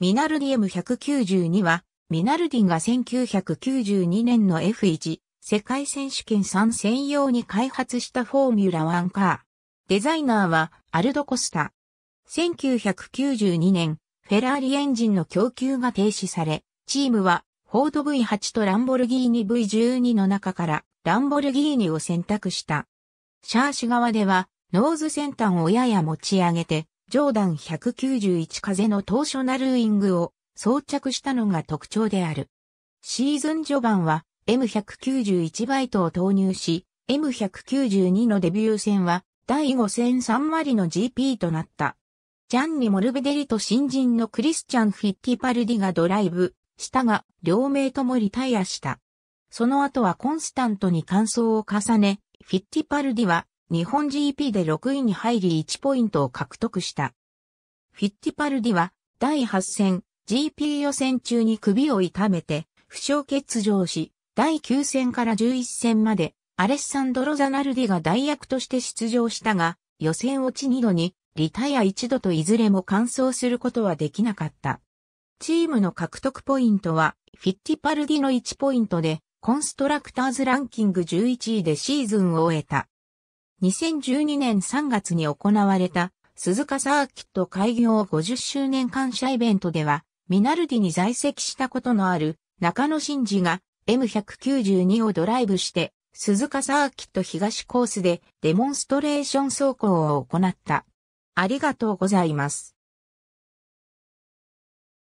ミナルディ M192 は、ミナルディが1992年の F1 世界選手権3専用に開発したフォーミュラ1カー。デザイナーはアルドコスタ。1992年、フェラーリエンジンの供給が停止され、チームはフォード V8 とランボルギーニ V12 の中からランボルギーニを選択した。シャーシ側ではノーズ先端をやや持ち上げてジョーダン191風の当初ナルウィングを装着したのが特徴である。シーズン序盤は M191 バイトを投入し、M192 のデビュー戦は第5戦3割の GP となった。ジャンニ・モルベデリと新人のクリスチャン・フィッティパルディがドライブしたが、両名ともリタイアした。その後はコンスタントに乾燥を重ね、フィッティパルディは日本 GP で6位に入り1ポイントを獲得した。フィッティパルディは第8戦 GP 予選中に首を痛めて負傷欠場し、第9戦から11戦までアレッサンドロ・ザナルディが代役として出場したが、予選落ち2度にリタイア1度といずれも完走することはできなかった。チームの獲得ポイントは、フィッティパルディの1ポイントで、コンストラクターズランキング11位でシーズンを終えた。2012年3月に行われた鈴鹿サーキット開業50周年感謝イベントでは、ミナルディに在籍したことのある中野真嗣が M192 をドライブして、鈴鹿サーキット東コースでデモンストレーション走行を行った。ありがとうございます。